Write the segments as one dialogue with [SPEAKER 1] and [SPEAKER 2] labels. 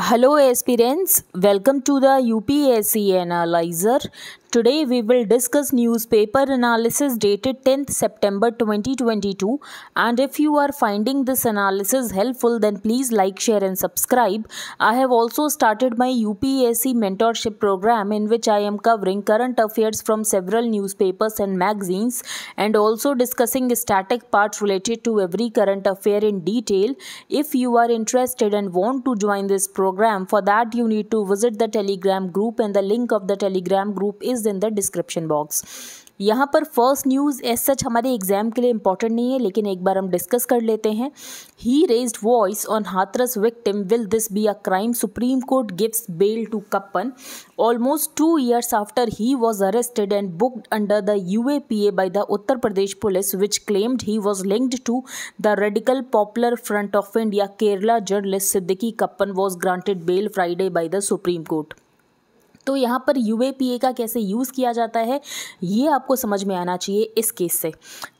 [SPEAKER 1] Hello aspirants, welcome to the UPSC Analyzer. Today we will discuss newspaper analysis dated 10th September 2022 and if you are finding this analysis helpful then please like share and subscribe. I have also started my UPSC mentorship program in which I am covering current affairs from several newspapers and magazines and also discussing static part related to every current affair in detail. If you are interested and want to join this program for that you need to visit the telegram group and the link of the telegram group is is in the description box यहाँ पर first news as such हमारे exam के लिए important नहीं है लेकिन एक बार हम डिस्कस कर लेते हैं he raised voice on Hathras victim will this be a crime Supreme Court gives bail to Kappan almost two years after he was arrested and booked under the U A P A by the Uttar Pradesh police which claimed he was linked to the radical Popular Front of India Kerala journalist Siddique Kappan was granted bail Friday by the supreme Court तो यहाँ पर you का कैसे use किया जाता है ये आपको समझ में आना चाहिए इस केस से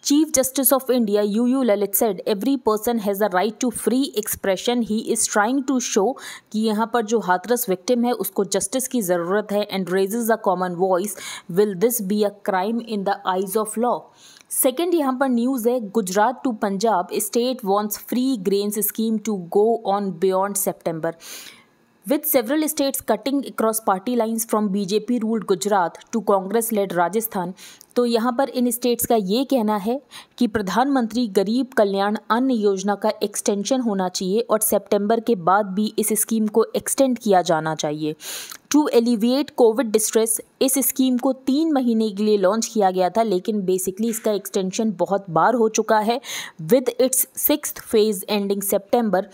[SPEAKER 1] Chief Justice of India U U Lalit said every person has a right to free expression he is trying to show कि यहाँ पर जो हाथरस विक्टिम है उसको जस्टिस की ज़रूरत है and raises a common voice will this be a crime in the eyes of law second यहाँ पर न्यूज़ है Gujarat to Punjab state wants free grains scheme to go on beyond September With several states cutting across party lines from BJP ruled Gujarat to Congress led Rajasthan, तो यहाँ पर इन states का ये कहना है कि प्रधानमंत्री गरीब कल्याण अन्न योजना का एक्सटेंशन होना चाहिए और सितंबर के बाद भी इस स्कीम को एक्सटेंड किया जाना चाहिए टू एलिविएट कोविड डिस्ट्रेस इस स्कीम को तीन महीने के लिए लॉन्च किया गया था लेकिन बेसिकली इसका एक्सटेंशन बहुत बार हो चुका है with its six phase ending September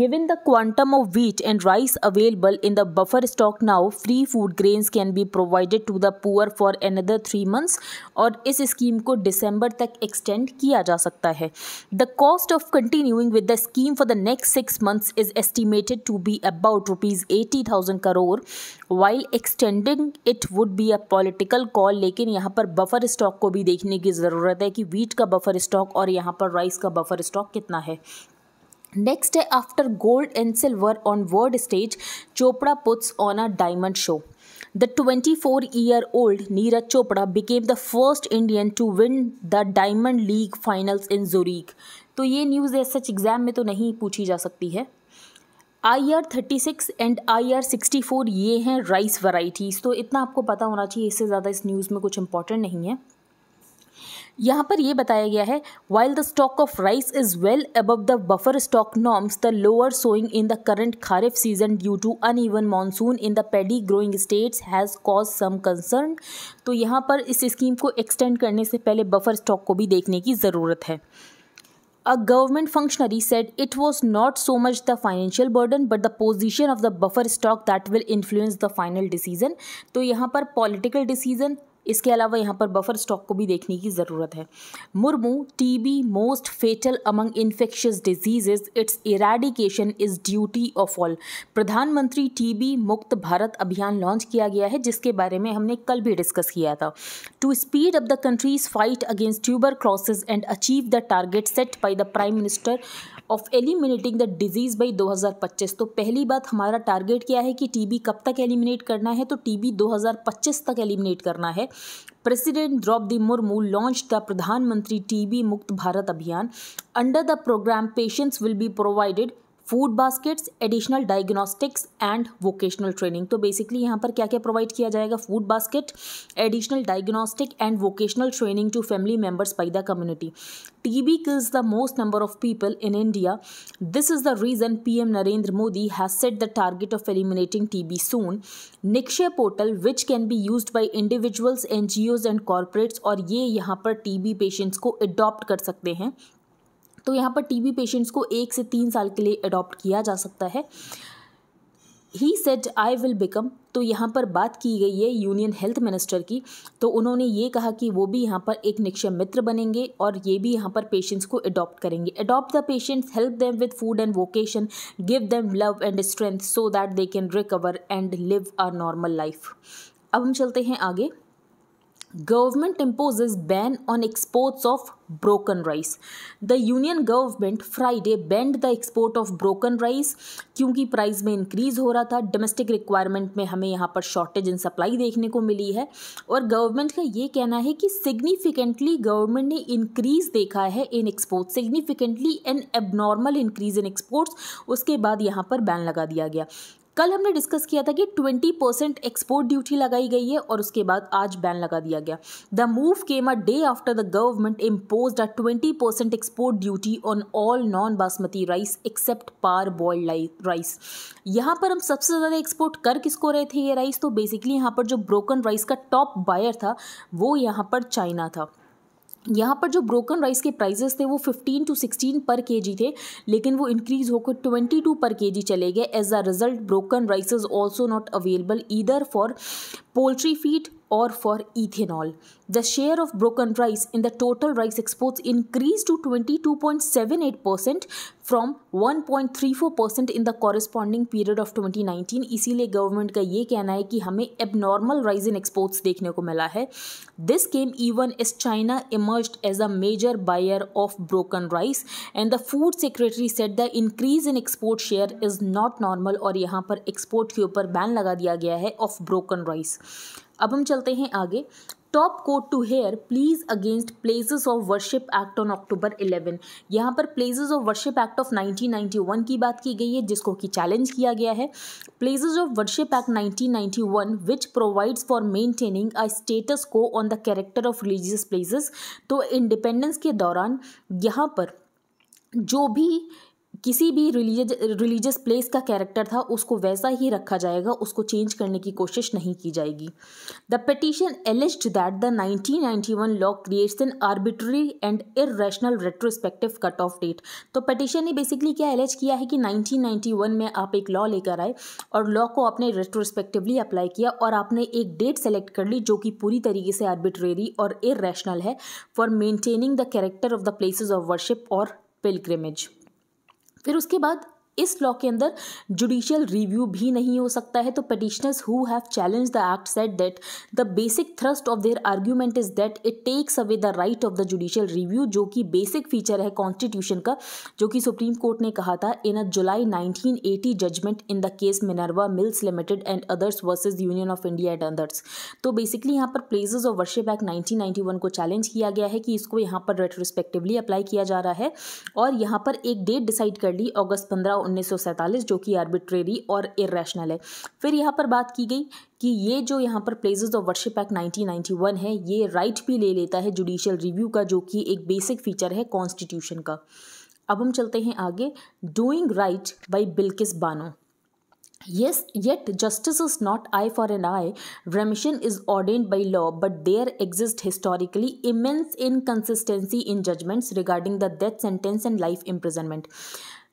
[SPEAKER 1] given the quantum of wheat and rice available in the buffer stock now free food grains can be provided to the poor for another three months और इस scheme को दिसंबर तक extend किया जा सकता है the cost of continuing with the scheme for the next six months is estimated to be about rupees eighty thousand crore while extending it would be a political call लेकिन यहाँ पर बफर स्टॉक को भी देखने की ज़रूरत है कि वीट का बफर स्टॉक और यहाँ पर राइस का बफर स्टॉक कितना है नेक्स्ट है after gold and silver on world stage Chopra puts on a diamond show the twenty four year old Neeraj Chopra became the first Indian to win the diamond league finals in Zurich तो ये news as such exam में तो नहीं पूछी जा सकती है I R thirty six and I R sixty four ये हैं राइस वराइटीज़ तो इतना आपको पता होना चाहिए इससे ज़्यादा इस न्यूज़ में कुछ इंपॉर्टेंट नहीं है यहाँ पर यह बताया गया है while the stock of rice is well above the buffer stock norms the lower sowing in the current kharif season due to uneven monsoon in the paddy growing states has cause some concern तो यहाँ पर इस scheme को extend करने से पहले buffer stock को भी देखने की ज़रूरत है A government functionary said it was not so much the financial burden but the position of the buffer stock that will influence the final decision. तो यहाँ पर political decision इसके अलावा यहाँ पर बफर स्टॉक को भी देखने की ज़रूरत है Murmu TB most fatal among infectious diseases its eradication is duty of all प्रधानमंत्री टीबी मुक्त भारत अभियान लॉन्च किया गया है जिसके बारे में हमने कल भी डिस्कस किया था to speed up the country's fight against tuberculosis and achieve the target set by the prime minister of eliminating the disease by पच्चीस तो पहली बात हमारा टारगेट क्या है कि बी कब तक एलिमिनेट करना है तो हज़ार पच्चीस तक एलिमिनेट करना है President Draupadi Murmu launched the Pradhan Mantri TB Mukt Bharat Abhiyan. Under the program, patients will be provided food baskets additional diagnostics and vocational training तो बेसिकली यहाँ पर क्या क्या प्रोवाइड किया जाएगा food basket additional diagnostic and vocational training to family members by the community TB kills the most number of people in India this is the reason P M Narendra Modi has set the target of eliminating TB soon Nikshay portal which can be use by individuals N G Os and corporates और ये यहाँ पर T B patients को adopt कर सकते हैं तो यहाँ पर टीबी पेशेंट्स को एक से तीन साल के लिए अडॉप्ट किया जा सकता है he set I will become तो यहाँ पर बात की गई है यूनियन हेल्थ मिनिस्टर की तो उन्होंने ये कहा कि वो भी यहाँ पर एक निक्षय मित्र बनेंगे और ये भी यहाँ पर पेशेंट्स को अडॉप्ट करेंगे adopt the patients help them with food and vocation give them love and strength so that they can recover and live a normal life अब हम चलते हैं आगे Government imposes ban on exports of broken rice. The Union government Friday banned the export of broken rice क्योंकि price में increase हो रहा था डोमेस्टिक रिक्वायरमेंट में हमें यहाँ पर शॉर्टेज इन सप्लाई देखने को मिली है और गवर्नमेंट का ये कहना है कि सिग्निफिकेंटली गवर्नमेंट ने इंक्रीज देखा है in export significantly an abnormal increase in exports उसके बाद यहाँ पर बैन लगा दिया गया कल हमने डिस्कस किया था कि 20 परसेंट एक्सपोर्ट ड्यूटी लगाई गई है और उसके बाद आज बैन लगा दिया गया the move came a day after the government impose a 20 percent export duty on all non basmati rice except parboiled rice यहाँ पर हम सबसे ज़्यादा एक्सपोर्ट कर किसको रहे थे ये राइस तो बेसिकली यहाँ पर जो ब्रोकन राइस का टॉप बायर था वो यहाँ पर चाइना था यहाँ पर जो ब्रोकन राइस के प्राइजेस थे वो 15 टू 16 पर केजी थे लेकिन वो इंक्रीज होकर 22 पर केजी चले गए as a result broken rice is also not available either for poultry feed or for ethanol. The share of broken rice in the total rice exports increased to 22.78% from 1.34% in the corresponding period of 2019 इसीलिए government का ये कहना है कि हमें abnormal rise in exports देखने को मिला है this came even as China emerge as a major buyer of broken rice and the food secretary said the increase in export share is not normal और यहाँ पर एक्सपोर्ट के ऊपर ban लगा दिया गया है ऑफ ब्रोकन राइस अब हम चलते हैं आगे top court to hear pleas against Places of worship Act on October 11 यहाँ पर Places of worship Act of 1991 की बात की गई है जिसको कि चैलेंज किया गया है Places of worship Act 1991 which provides for maintaining a status quo on the character of religious places तो इंडिपेंडेंस के दौरान यहाँ पर जो भी किसी भी रिलीज रिलीजियस प्लेस का कैरेक्टर था उसको वैसा ही रखा जाएगा उसको चेंज करने की कोशिश नहीं की जाएगी the petition alleges that the 1991 law creates an arbitrary and irrational retrospective cut off date तो पटिशन ने बेसिकली क्या एलेज किया है कि 1991 में आप एक लॉ लेकर आए और लॉ को आपने रेट्रोस्पेक्टिवली अप्लाई किया और आपने एक डेट सेलेक्ट कर ली जो कि पूरी तरीके से आर्बिट्रेरी और इेशनल है for maintaining the character of the places of worship और पिलग्रेमेज फिर उसके बाद इस लॉ के अंदर जुडिशियल रिव्यू भी नहीं हो सकता है तो petitioners who have challenge the act said that the basic thrust of their argument is that it takes away the right of the judicial review जो कि बेसिक फीचर है कॉन्स्टिट्यूशन का जो कि सुप्रीम कोर्ट ने कहा था in a July nineteen eighty judgement in the case Minerva Mills Limited and others versus Union of India and others तो बेसिकली यहाँ पर प्लेसेज ऑफ वर्शिप एक्ट 1991 को चैलेंज किया गया है कि इसको यहाँ पर रेट्रोस्पेक्टिवली अप्लाई किया जा रहा है और यहाँ पर एक डेट डिसाइड कर ली अगस्त पंद्रह उन्नीस जो कि आर्बिट्रेरी और इरेशनल है फिर यहाँ पर बात की गई कि ये जो यहाँ पर प्लेसेस ऑफ वर्शिप एक्ट 1991 है ये राइट भी ले लेता है जुडिशियल रिव्यू का जो कि एक बेसिक फीचर है कॉन्स्टिट्यूशन का अब हम चलते हैं आगे doing right by Bilkis Bano Yes, yet justice is not eye for an eye. Remission is ordained by law, but there exists historically immense inconsistency in judgments regarding the death sentence and life imprisonment.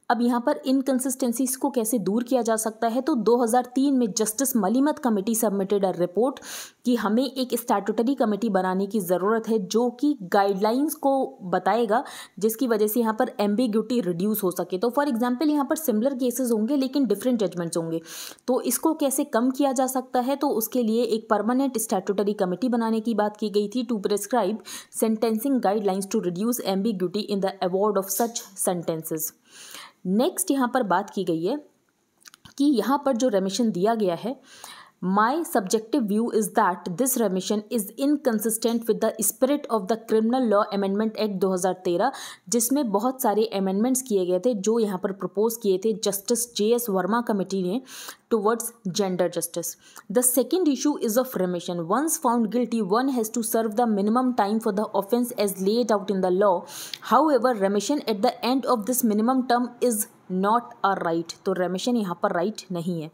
[SPEAKER 1] अब यहाँ पर inconsistencies को कैसे दूर किया जा सकता है तो 2003 में Justice Malimath committee submitted a report कि हमें एक स्टैटूटरी कमेटी बनाने की ज़रूरत है जो कि गाइडलाइंस को बताएगा जिसकी वजह से यहाँ पर एम्बिग्यूटी रिड्यूस हो सके तो फॉर एग्जाम्पल यहाँ पर सिमिलर केसेस होंगे लेकिन डिफरेंट जजमेंट्स होंगे तो इसको कैसे कम किया जा सकता है तो उसके लिए एक परमानेंट स्टैटूटरी कमेटी बनाने की बात की गई थी to prescribe sentencing guidelines to reduce ambiguity in the award of such sentences next यहाँ पर बात की गई है कि यहाँ पर जो रेमिशन दिया गया है My subjective view is that this remission is inconsistent with the spirit of the Criminal Law Amendment Act 2013 जिसमें बहुत सारे अमेंडमेंट्स किए गए थे जो यहाँ पर प्रपोज किए थे Justice J S Verma committee ने towards gender justice. The second issue is of remission. Once found guilty, one has to serve the minimum time for the offence as laid out in the law. However, remission at the end of this minimum term is not a right. तो remission यहाँ पर right नहीं है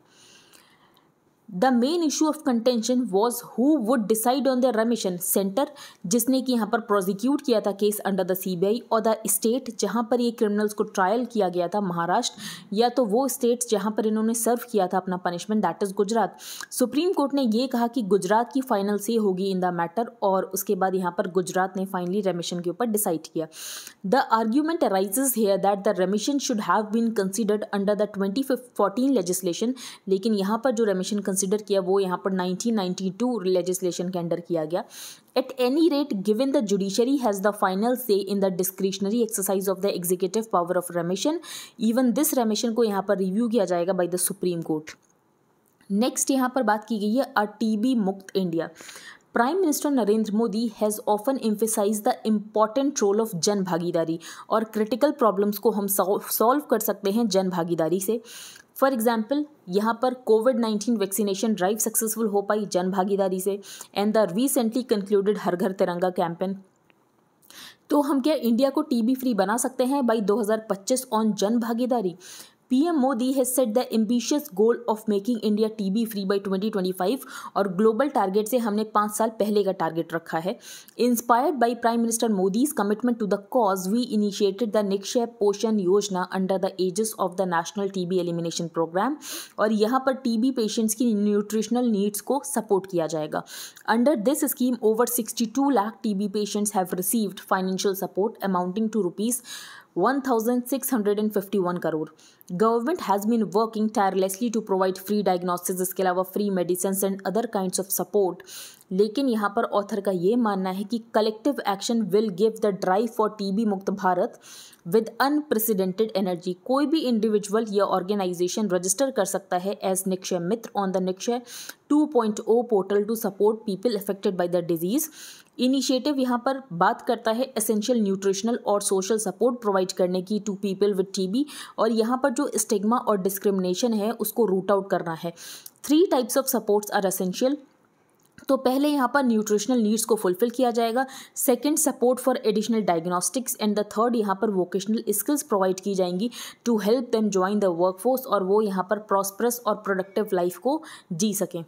[SPEAKER 1] the main issue of contention was who would decide on the remission centre जिसने कि यहाँ पर prosecute किया था केस अंडर द सीबीआई और द स्टेट जहाँ पर ये क्रिमिनल्स को ट्रायल किया गया था महाराष्ट्र या तो वो स्टेट जहाँ पर इन्होंने सर्व किया था अपना punishment that is Gujarat supreme court ने ये कहा कि गुजरात की फाइनल से होगी इन द मैटर और उसके बाद यहाँ पर गुजरात ने फाइनली रेमिशन के ऊपर डिसाइड किया the argument arises here that the remission should have been considered under the twenty fourteen legislation लेकिन यहाँ पर जो रेमिशन कंसिडर किया वो यहाँ पर 1992 लेजिस्लेशन के अंडर किया गया at any rate given the judiciary has the final say in the discretionary exercise of the executive power of remission even this remission को यहाँ पर review किया जाएगा by the supreme court next यहाँ पर बात की गई है अ टीबी मुक्त India prime minister Narendra Modi has often emphasise the important role of जन भागीदारी और क्रिटिकल प्रॉब्लम्स को हम सॉल्व कर सकते हैं जन भागीदारी से फॉर एग्जाम्पल यहाँ पर Covid nineteen vaccination drive successful हो पाई जन भागीदारी से and the recently concluded Har Ghar Tiranga campaign तो हम क्या इंडिया को टीबी फ्री बना सकते हैं बाई 2025 ऑन जन भागीदारी PM Modi has set the ambitious goal of making India TB free by 2025 और ग्लोबल टारगेट से हमने पाँच साल पहले का टारगेट रखा है inspired by prime minister Modi's commitment to the cause we initiated the Nikshay Poshan Yojana under the aegis of the national TB elimination programme और यहाँ पर टीबी पेशेंट्स की न्यूट्रिशनल नीड्स को सपोर्ट किया जाएगा under this scheme over sixty two lakh TB patients have received financial support amounting to rupees 1651 crore government has been working tirelessly to provide free diagnosis इसके अलावा free medicine and other kind of support लेकिन यहाँ पर author का ये मानना है कि collective action will give the drive for TB मुक्त भारत विद अनप्रेसिडेंटेड एनर्जी कोई भी इंडिविजुअल या ऑर्गेनाइजेशन रजिस्टर कर सकता है as Nikshay Mitra on the Nikshay 2.0 portal to support people affected by the disease initiative यहाँ पर बात करता है एसेंशियल न्यूट्रिशनल और सोशल सपोर्ट प्रोवाइड करने की टू पीपल विद टीबी और यहाँ पर जो स्टिग्मा और डिस्क्रिमिनेशन है उसको रूट आउट करना है three types of supports are essential तो पहले यहाँ पर न्यूट्रिशनल नीड्स को फुलफिल किया जाएगा second support for additional diagnostics and the third यहाँ पर वोकेशनल स्किल्स प्रोवाइड की जाएंगी to help them join the workforce और वो यहाँ पर प्रॉस्परस और प्रोडक्टिव लाइफ को जी सकें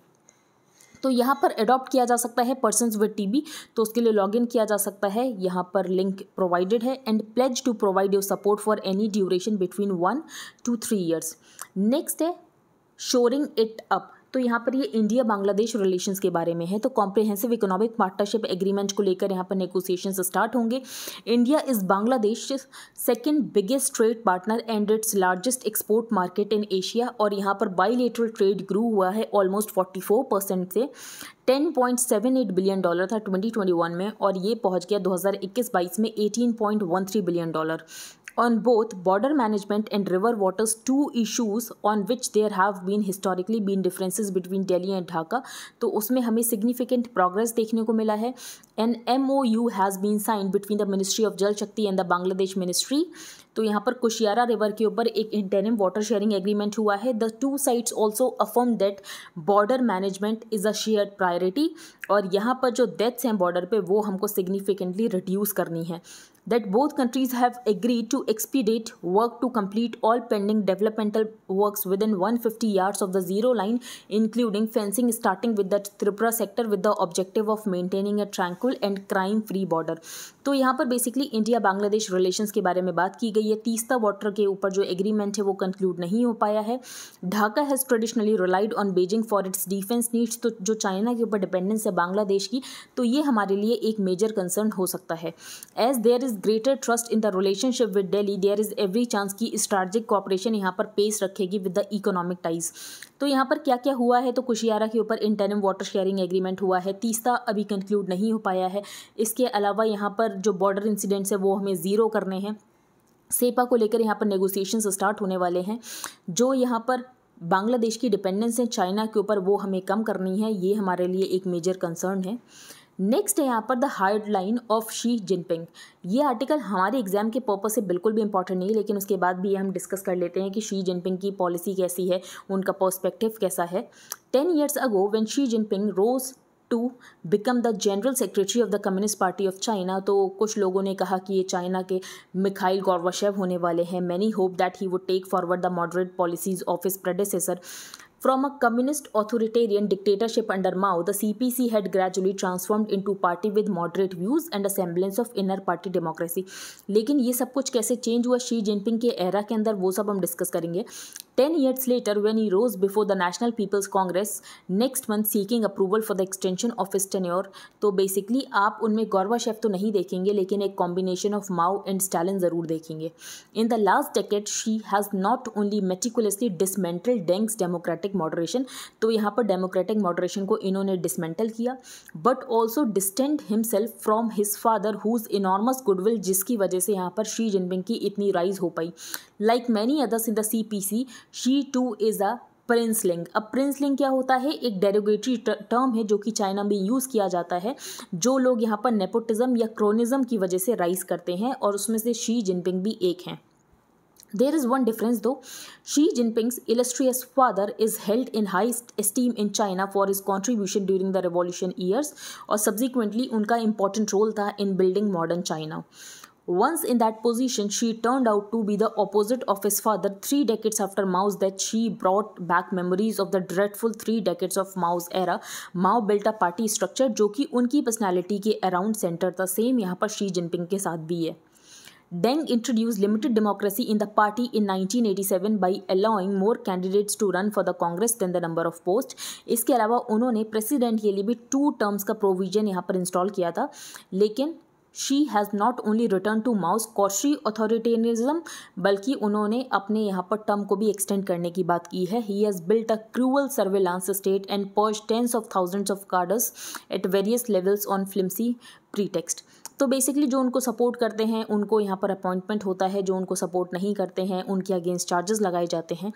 [SPEAKER 1] तो यहाँ पर अडॉप्ट किया जा सकता है पर्सन विद टीबी तो उसके लिए लॉगिन किया जा सकता है यहाँ पर लिंक प्रोवाइडेड है and pledge to provide your support for any duration between one two three years next है शोरिंग इट अप तो यहाँ पर ये इंडिया बांग्लादेश रिलेशंस के बारे में है तो कॉम्प्रिहेंसिव इकोनॉमिक पार्टनरशिप एग्रीमेंट को लेकर यहाँ पर नेगोसिएशन स्टार्ट होंगे India is Bangladesh second biggest trade partner and its largest export market in Asia और यहाँ पर बाईलेटरल ट्रेड ग्रो हुआ है ऑलमोस्ट फोर्टी फोर परसेंट से ten point seven eight billion dollar था ट्वेंटी ट्वेंटी वन में और ये पहुँच गया दो हज़ार इक्कीस बाईस में eighteen point one three billion dollar on both border management and river waters, two issues on which there have been historically been differences between Delhi and Dhaka. to usme hame significant progress dekhne ko mila hai An MOU has been signed between the Ministry of Jal Shakti and the Bangladesh Ministry. तो यहाँ पर Kushiyara river के ऊपर एक interim water sharing agreement हुआ है the two sides also affirm that border management is a share priority और यहाँ पर जो डेथ्स हैं बॉर्डर पे वो हमको सिग्निफिकेंटली रिड्यूस करनी है that both countries have agreed to expedite work to complete all pending developmental works within 150 yards of the zero line, including fencing starting with the Tripura sector with the objective of maintaining a tranquil and crime-free border. तो यहाँ पर basically India Bangladesh relations के बारे में बात की गई है तीस्ता वाटर के ऊपर जो एग्रीमेंट है वो कंक्लूड नहीं हो पाया है Dhaka has traditionally relied on Beijing for its defence needs तो जो चाइना के ऊपर डिपेंडेंस है बांग्लादेश की तो ये हमारे लिए एक मेजर कंसर्न हो सकता है as there is greater trust in the relationship with Delhi there is every chance की स्ट्रेटजिक कॉपरेशन यहाँ पर पेस रखेगी विद द इकोनॉमिक टाइज तो यहाँ पर क्या क्या हुआ है तो कुशियारा के ऊपर इंटरनम वाटर शेयरिंग एग्रीमेंट हुआ है तीसरा अभी कंक्लूड नहीं हो पाया है इसके अलावा यहाँ पर जो बॉर्डर इंसिडेंट्स है वो हमें ज़ीरो करने हैं सेपा को लेकर यहाँ पर नेगोसिएशन स्टार्ट होने वाले हैं जो यहाँ पर बांग्लादेश की डिपेंडेंस है चाइना के ऊपर वो हमें कम करनी है ये हमारे लिए एक मेजर कंसर्न है नेक्स्ट है यहाँ पर the hard line of Xi Jinping ये आर्टिकल हमारे एग्जाम के पर्पज से बिल्कुल भी इंपॉर्टेंट नहीं है लेकिन उसके बाद भी हम डिस्कस कर लेते हैं कि शी जिनपिंग की पॉलिसी कैसी है उनका पर्सपेक्टिव कैसा है ten years ago when Xi Jinping rose to become the general secretary of the communist party of China तो कुछ लोगों ने कहा कि ये चाइना के मिखाइल गौरवशैव होने वाले हैं many hope that he would take forward the moderate policies of his predecessor From a communist authoritarian dictatorship under Mao, the CPC had gradually transformed into party with moderate views and a semblance of inner party democracy. लेकिन ये सब कुछ कैसे change हुआ Xi Jinping के era के अंदर वो सब हम डिस्कस करेंगे Ten years later, when he rose before the National People's Congress next month seeking approval for the extension of his tenure, तो बेसिकली आप उनमें गौरवाशेफ तो नहीं देखेंगे लेकिन एक combination of Mao and Stalin ज़रूर देखेंगे in the last decade Xi has not only meticulously dismantle Deng's democratic moderation तो यहाँ पर डेमोक्रेटिक मॉडरेशन को इन्होंने डिसमेंटल किया but also distant himself from his father whose enormous goodwill जिसकी वजह से यहाँ पर शी जिनपिंग की इतनी राइज हो पाई like many others in the C P C Xi too is a princeling अब प्रिंसलिंग क्या होता है एक डेरोगेटरी टर्म है जो कि चाइना में यूज़ किया जाता है जो लोग यहाँ पर नेपोटिज्म या क्रोनिज्म की वजह से राइज करते हैं और उसमें से शी जिनपिंग भी एक हैं there is one difference though Xi Jinping's illustrious father is held in high esteem in China for his contribution during the revolution years और सब्सिक्वेंटली उनका इंपॉर्टेंट रोल था in building modern China Once in that position, she turned out to be the opposite of his father three decades after Mao's death. She brought back memories of the dreadful three decades of Mao's era. Mao built a party structure जो कि उनकी personality के around center था same यहाँ पर Xi Jinping के साथ भी है Deng introduced limited democracy in the party in 1987 by allowing more candidates to run for the Congress than the number of posts. इसके अलावा उन्होंने प्रेसिडेंट के लिए भी टू टर्म्स का प्रोविजन यहाँ पर इंस्टॉल किया था लेकिन Xi has not only return to Mao's कॉशरी अथॉरिटेरियनिज्म बल्कि उन्होंने अपने यहाँ पर टर्म को भी एक्सटेंड करने की बात की है he has built a cruel surveillance state and purge tens of thousands of cadres at various levels on flimsy pretext तो बेसिकली जो उनको सपोर्ट करते हैं उनको यहाँ पर अपॉइंटमेंट होता है जो उनको सपोर्ट नहीं करते हैं उनके अगेंस्ट चार्जेस लगाए जाते हैं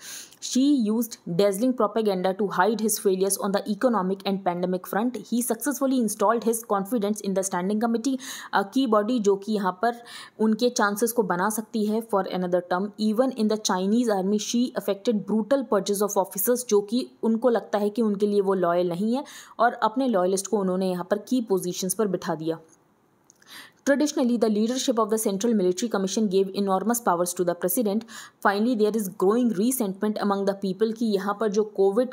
[SPEAKER 1] Xi use dazzling propaganda to hide his failures on the economic and pandemic front he successfully installed his confidence in the standing committee की बॉडी जो कि यहाँ पर उनके चांसेस को बना सकती है for another term even in the Chinese army Xi affected brutal purges of officers जो कि उनको लगता है कि उनके लिए वो लॉयल नहीं है और अपने लॉयलिस्ट को उन्होंने यहाँ पर की पोजिशंस पर बिठा दिया Traditionally, the leadership of the Central Military Commission gave enormous powers to the president. Finally, there is growing resentment among the people कि यहाँ पर जो कोविड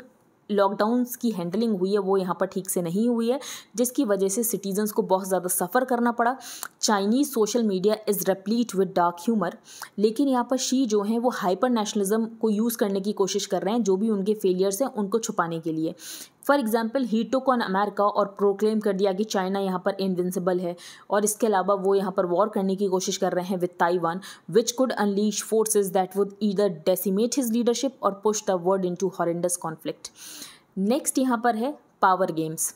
[SPEAKER 1] लॉकडाउन्स की हैंडलिंग हुई है वो यहाँ पर ठीक से नहीं हुई है जिसकी वजह से सिटीजन्स को बहुत ज़्यादा सफ़र करना पड़ा Chinese social media is replete with dark humour लेकिन यहाँ पर शी जो हैं वो हाइपर नेशनलिज्म को यूज़ करने की कोशिश कर रहे हैं जो भी उनके फेलियर्स हैं उनको छुपाने के लिए फॉर एग्जाम्पल हीटो को अमेरिका और प्रोक्लेम कर दिया कि चाइना यहाँ पर इनविंसिबल है और इसके अलावा वो यहाँ पर वॉर करने की कोशिश कर रहे हैं with Taiwan which could unleash forces that would either decimate his leadership और push the world into horrendous conflict next यहाँ पर है power games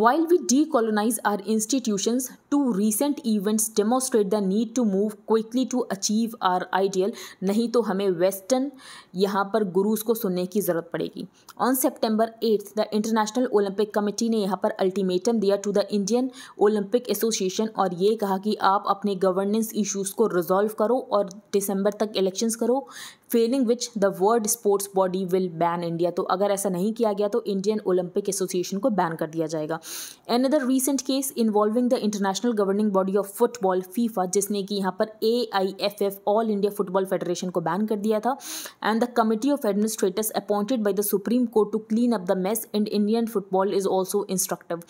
[SPEAKER 1] While we decolonize our institutions, two recent events demonstrate the need to move quickly to achieve our ideal नहीं तो हमें western यहाँ पर गुरुज को सुनने की ज़रूरत पड़ेगी on September eighth the international Olympic committee ने यहाँ पर अल्टीमेटम दिया to the Indian Olympic association और ये कहा कि आप अपने गवर्नेंस इश्यूज़ को रिजॉल्व करो और दिसंबर तक इलेक्शंस करो failing which the world sports body will ban India तो अगर ऐसा नहीं किया गया तो इंडियन ओलंपिक एसोसिएशन को बैन कर दिया जाएगा another recent case involving the international governing body of football FIFA जिसने कि यहाँ पर A I F F all India football federation को बैन कर दिया था and the committee of administrators appointed by the supreme court to clean up the mess and Indian football is also instructive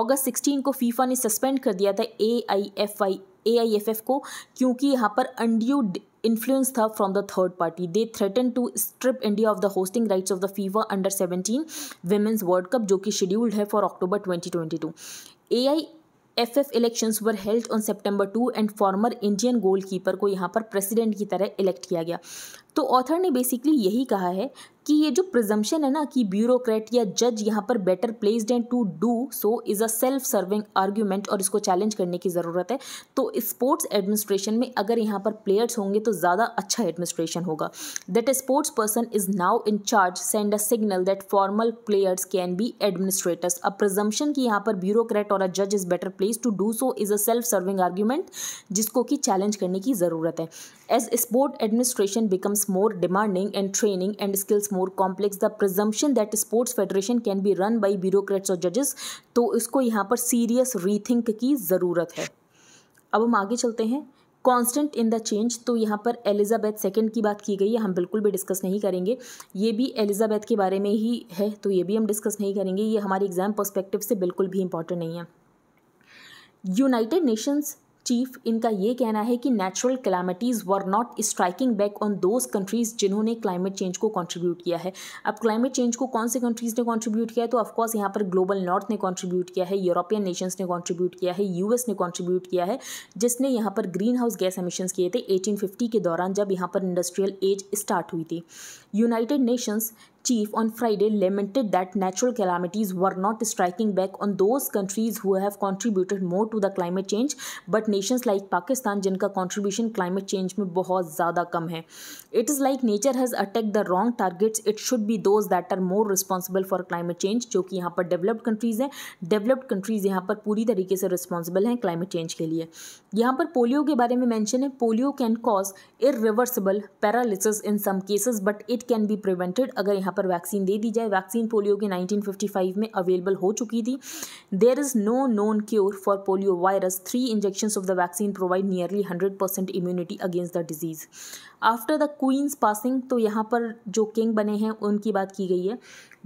[SPEAKER 1] August sixteen को FIFA ने suspend कर दिया था A I F I A I F F को क्योंकि यहाँ पर undue influence था from the third party they threaten to strip India of the hosting rights of the FIFA under seventeen women's world cup जो कि scheduled है for October twenty twenty two A F F election were held on September two and former Indian goalkeeper को यहाँ पर president की तरह elect किया गया तो ऑथर ने बेसिकली यही कहा है कि ये जो प्रिजम्पशन है ना कि ब्यूरोक्रेट या जज यहाँ पर better placed and to do so is a self serving argument और इसको चैलेंज करने की ज़रूरत है तो स्पोर्ट्स एडमिनिस्ट्रेशन में अगर यहाँ पर प्लेयर्स होंगे तो ज़्यादा अच्छा एडमिनिस्ट्रेशन होगा that a sports person is now in charge send a signal that formal players can be administrators अब प्रिजम्पशन की यहाँ पर ब्यूरोक्रेट और अ जज is better place to do so is a self serving argument जिसको कि challenge करने की ज़रूरत है as sport administration becomes more demanding and training and skills more complex the presumption that sports federation can be run by bureaucrats और जजेस तो इसको यहाँ पर सीरियस rethink की ज़रूरत है अब हम आगे चलते हैं कॉन्स्टेंट इन द चेंज तो यहाँ पर एलिजाबैथ सेकेंड की बात की गई है हम बिल्कुल भी डिस्कस नहीं करेंगे ये भी एलिजाबैथ के बारे में ही है तो ये भी हम डिस्कस नहीं करेंगे ये हमारे एग्जाम पर्सपेक्टिव से बिल्कुल भी इंपॉर्टेंट नहीं है यूनाइटेड नेशंस चीफ इनका ये कहना है कि natural calamities were not striking back on those countries जिन्होंने क्लाइमेट चेंज को कॉन्ट्रीब्यूट किया है अब क्लाइमेट चेंज को कौन से कंट्रीज़ ने कॉन्ट्रीब्यूट किया है तो ऑफकोर्स यहाँ पर ग्लोबल नॉर्थ ने कॉन्ट्रीब्यूट किया है यूरोपियन नेशंस ने कॉन्ट्रीब्यूट किया है यूएस ने कॉन्ट्रीब्यूट किया है जिसने यहाँ पर ग्रीन हाउस गैस एमिशन किए थे एटीन के दौरान जब यहाँ पर इंडस्ट्रियल एज स्टार्ट हुई थी United Nations chief on Friday lamented that natural calamities were not striking back on those countries who have contributed more to the climate change but nations like Pakistan जिनका contribution climate change में बहुत ज़्यादा कम है It is like nature has attacked the wrong targets. It should be those that are more responsible for climate change जो कि यहाँ पर developed countries हैं डेवलप्ड कंट्रीज यहाँ पर पूरी तरीके से रिस्पॉन्सिबल हैं क्लाइमेट चेंज के लिए यहाँ पर पोलियो के बारे में मैंशन है polio can cause irreversible paralysis in some cases but it can be prevented अगर यहाँ पर वैक्सीन दे दी जाए वैक्सीन पोलियो की 1955 में अवेलेबल हो चुकी थी there is no known cure for polio virus three injection of the vaccine provide nearly hundred percent immunity against the disease after the queen's passing तो यहाँ पर जो किंग बने हैं उनकी बात की गई है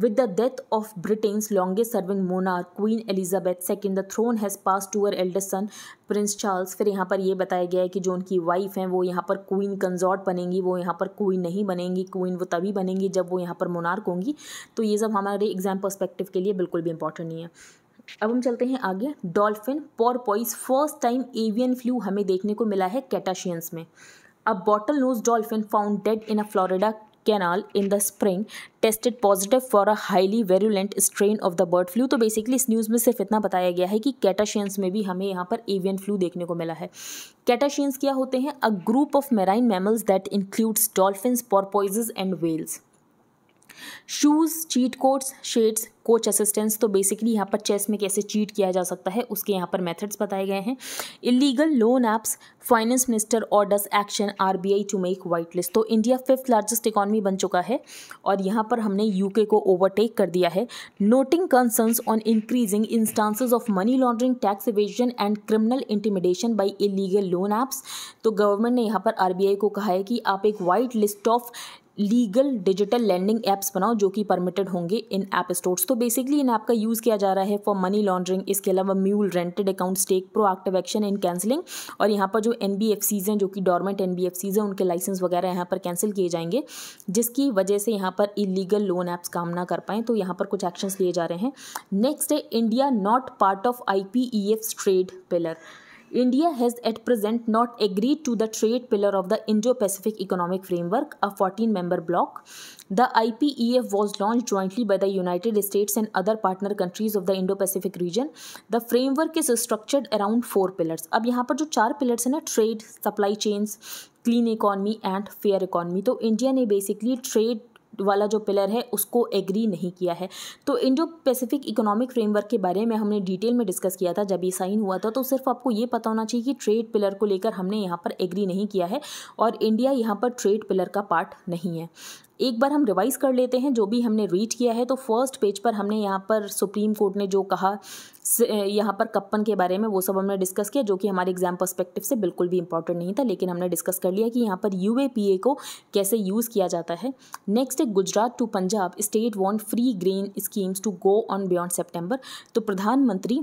[SPEAKER 1] with the death of Britain's longest serving monar Queen Elizabeth second the throne has pass to her eldest son Prince Charles फिर यहाँ पर ये बताया गया है कि जो उनकी वाइफ हैं वो यहाँ पर क्वीन कंजॉर्ट बनेंगी वो यहाँ पर क्वीन नहीं बनेंगी क्वीन वो तभी बनेंगी जब वो यहाँ पर मोनार्क होंगी तो ये सब हमारे एग्जाम परस्पेक्टिव के लिए बिल्कुल भी इंपॉर्टेंट नहीं है अब हम चलते हैं आगे dolphin porpoise first time avian flu हमें देखने को मिला है कैटाशियंस में a bottlenose dolphin found dead in a Florida canal in the spring tested positive for a highly virulent strain of the bird flu तो बेसिकली इस न्यूज़ में सिर्फ इतना बताया गया है कि कैटाशियंस में भी हमें यहाँ पर एवियन फ्लू देखने को मिला है कैटाशियंस क्या होते हैं a group of marine mammals that includes dolphin porpoises and whales shoes cheat codes shades coach assistance तो बेसिकली यहाँ पर चेस में कैसे चीट किया जा सकता है उसके यहाँ पर मेथड्स बताए गए हैं illegal loan apps finance minister और does action RBI to make white list तो इंडिया फिफ्थ लार्जेस्ट इकॉनमी बन चुका है और यहाँ पर हमने यूके को ओवरटेक कर दिया है noting concerns on increasing instances of money laundering tax evasion and criminal intimidation by illegal loan apps तो गवर्नमेंट ने यहाँ पर आर को कहा है कि आप एक white list of legal digital lending apps बनाओ जो कि परमिटेड होंगे इन ऐप स्टोर्स तो बेसिकली इन ऐप का यूज़ किया जा रहा है फॉर मनी लॉन्ड्रिंग इसके अलावा mule rented account stake active action in cancelling और यहाँ पर जो एन हैं जो कि डॉर्मेंट एन हैं उनके लाइसेंस वगैरह यहाँ पर कैंसिल किए जाएंगे जिसकी वजह से यहाँ पर इलीगल लोन ऐप्स काम ना कर पाएँ तो यहाँ पर कुछ एक्शंस लिए जा रहे हैं नेक्स्ट है India not part of I trade pillar India has at present not agreed to the trade pillar of the Indo-Pacific Economic Framework, a 14-member bloc. The IPEF was launched jointly by the United States and other partner countries of the Indo-Pacific region. The framework is structured around four pillars. अब यहाँ पर जो चार pillars हैं ना trade, supply chains, clean economy and fair economy. तो India ने basically trade वाला जो पिलर है उसको एग्री नहीं किया है तो इंडो पैसिफिक इकोनॉमिक फ्रेमवर्क के बारे में हमने डिटेल में डिस्कस किया था जब ये साइन हुआ था तो सिर्फ आपको ये पता होना चाहिए कि ट्रेड पिलर को लेकर हमने यहाँ पर एग्री नहीं किया है और इंडिया यहाँ पर ट्रेड पिलर का पार्ट नहीं है एक बार हम रिवाइज़ कर लेते हैं जो भी हमने रीड किया है तो फर्स्ट पेज पर हमने यहाँ पर सुप्रीम कोर्ट ने जो कहा यहाँ पर कप्पन के बारे में वो सब हमने डिस्कस किया जो कि हमारे एग्जाम पर्सपेक्टिव से बिल्कुल भी इंपॉर्टेंट नहीं था लेकिन हमने डिस्कस कर लिया कि यहाँ पर यू को कैसे यूज़ किया जाता है नेक्स्ट है Gujarat to Punjab state want free green schemes to go on beyond September तो प्रधानमंत्री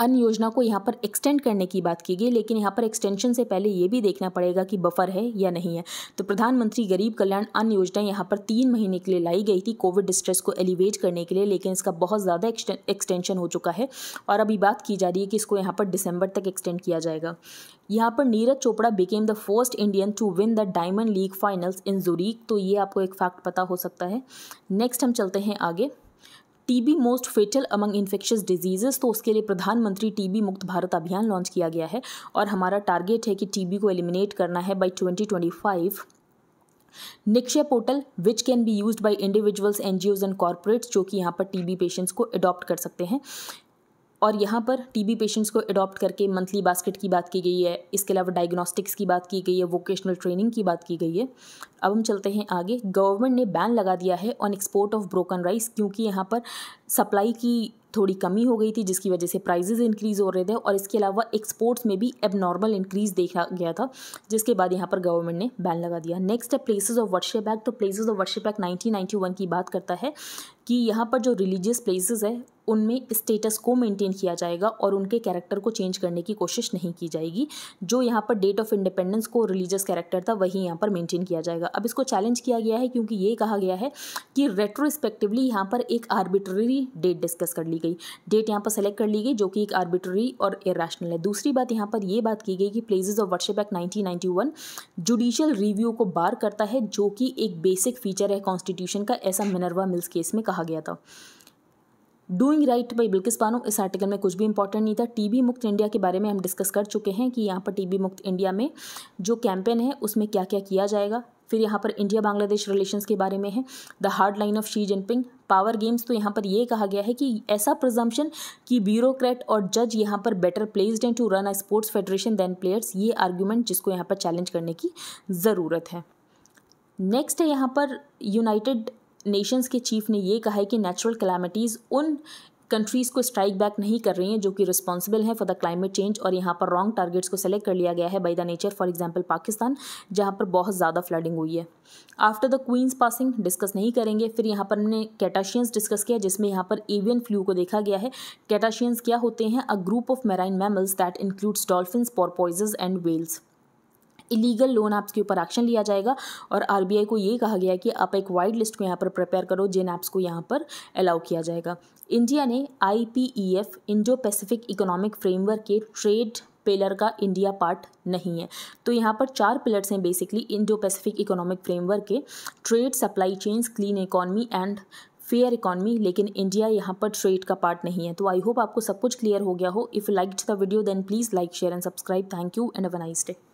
[SPEAKER 1] अन्य योजना को यहाँ पर एक्सटेंड करने की बात की गई लेकिन यहाँ पर एक्सटेंशन से पहले ये भी देखना पड़ेगा कि बफर है या नहीं है तो प्रधानमंत्री गरीब कल्याण अन्न योजना यहाँ पर तीन महीने के लिए लाई गई थी कोविड स्ट्रेस को एलिवेट करने के लिए लेकिन इसका बहुत ज़्यादा एक्सटेंशन हो चुका है और अभी बात की जा रही है कि इसको यहाँ पर दिसंबर तक एक्सटेंड किया जाएगा यहाँ पर Neeraj Chopra became the first Indian to win the diamond league finals in Zurich तो ये आपको एक फैक्ट पता हो सकता है नेक्स्ट हम चलते हैं आगे TB most fatal among infectious diseases तो उसके लिए प्रधानमंत्री टीबी मुक्त भारत अभियान लॉन्च किया गया है और हमारा टारगेट है कि टीबी को एलिमिनेट करना है by twenty twenty five Nikshay portal which can be used by individuals NGOs and corporates जो कि यहाँ पर टीबी पेशेंट्स को अडॉप्ट कर सकते हैं और यहाँ पर टीबी पेशेंट्स को अडॉप्ट करके मंथली बास्केट की बात की गई है इसके अलावा डायग्नोस्टिक्स की बात की गई है वोकेशनल ट्रेनिंग की बात की गई है अब हम चलते हैं आगे गवर्नमेंट ने बैन लगा दिया है on export of broken rice क्योंकि यहाँ पर सप्लाई की थोड़ी कमी हो गई थी जिसकी वजह से प्राइजेज इंक्रीज़ हो रहे थे और इसके अलावा एक्सपोर्ट्स में भी एबनॉर्मल इंक्रीज़ देखा गया था जिसके बाद यहाँ पर गवर्नमेंट ने बैन लगा दिया नेक्स्ट है प्लेसेज ऑफ वर्शिप एक्ट तो places of worship act one की बात करता है कि यहाँ पर जो रिलीजियस प्लेसेस है उनमें स्टेटस को मेंटेन किया जाएगा और उनके कैरेक्टर को चेंज करने की कोशिश नहीं की जाएगी जो यहाँ पर डेट ऑफ इंडिपेंडेंस को रिलीजियस कैरेक्टर था वही यहाँ पर मेंटेन किया जाएगा अब इसको चैलेंज किया गया है क्योंकि ये कहा गया है कि रेट्रोस्पेक्टिवली यहाँ पर एक आर्बिट्ररी डेट डिस्कस कर ली गई डेट यहाँ पर सेलेक्ट कर ली गई जो कि एक आर्बिट्ररी और इराशनल है दूसरी बात यहाँ पर यह बात की गई कि places of worship act nineteen judicial review को बार करता है जो कि एक बेसिक फीचर है कॉन्स्टिट्यूशन का ऐसा मिनरवा मिल्स केस में कहा गया था doing right by Bilkis Bano इस आर्टिकल में कुछ भी इंपॉर्टेंट नहीं था टीबी मुक्त इंडिया के बारे में हम डिस्कस कर चुके हैं कि यहाँ पर टीबी मुक्त इंडिया में जो कैंपेन है उसमें क्या क्या किया जाएगा फिर यहाँ पर इंडिया बांग्लादेश रिलेशंस के बारे में है the hard line of Xi Jinping power games तो यहाँ पर ये कहा गया है कि ऐसा प्रजम्पन कि ब्यूरोक्रेट और जज यहाँ पर better placed and to run a sports federation than players ये आर्ग्यूमेंट जिसको यहाँ पर चैलेंज करने की ज़रूरत है नेक्स्ट है यहाँ पर यूनाइटेड नेशंस के चीफ ने ये कहा है कि नेचुरल कलामिटीज़ उन कंट्रीज़ को स्ट्राइक बैक नहीं कर रही हैं जो कि रिस्पॉन्सिबल हैं फॉर द क्लाइमेट चेंज और यहाँ पर रॉन्ग टारगेट्स को सेलेक्ट कर लिया गया है by the nature for example Pakistan जहाँ पर बहुत ज़्यादा फ्लडिंग हुई है after the queen's passing discuss नहीं करेंगे फिर यहाँ पर हमने कैटाशियंस डिस्कस किया जिसमें यहाँ पर एवियन फ्लू को देखा गया है कैटाशियंस क्या होते हैं a group of marine mammals that includes dolphin porpoises and whales illegal loan apps के ऊपर एक्शन लिया जाएगा और आरबीआई को ये कहा गया कि आप एक वाइड लिस्ट को यहाँ पर प्रिपेयर करो जिन ऐप्स को यहाँ पर अलाउ किया जाएगा इंडिया ने IPEF Indo Pacific economic framework के ट्रेड पिलर का इंडिया पार्ट नहीं है तो यहाँ पर चार पिलर्स हैं basically Indo Pacific economic framework के trade supply chains clean economy and fair economy लेकिन इंडिया यहाँ पर ट्रेड का पार्ट नहीं है तो आई होप आपको सब कुछ क्लियर हो गया हो if like the video then please like share and subscribe thank you and a nice day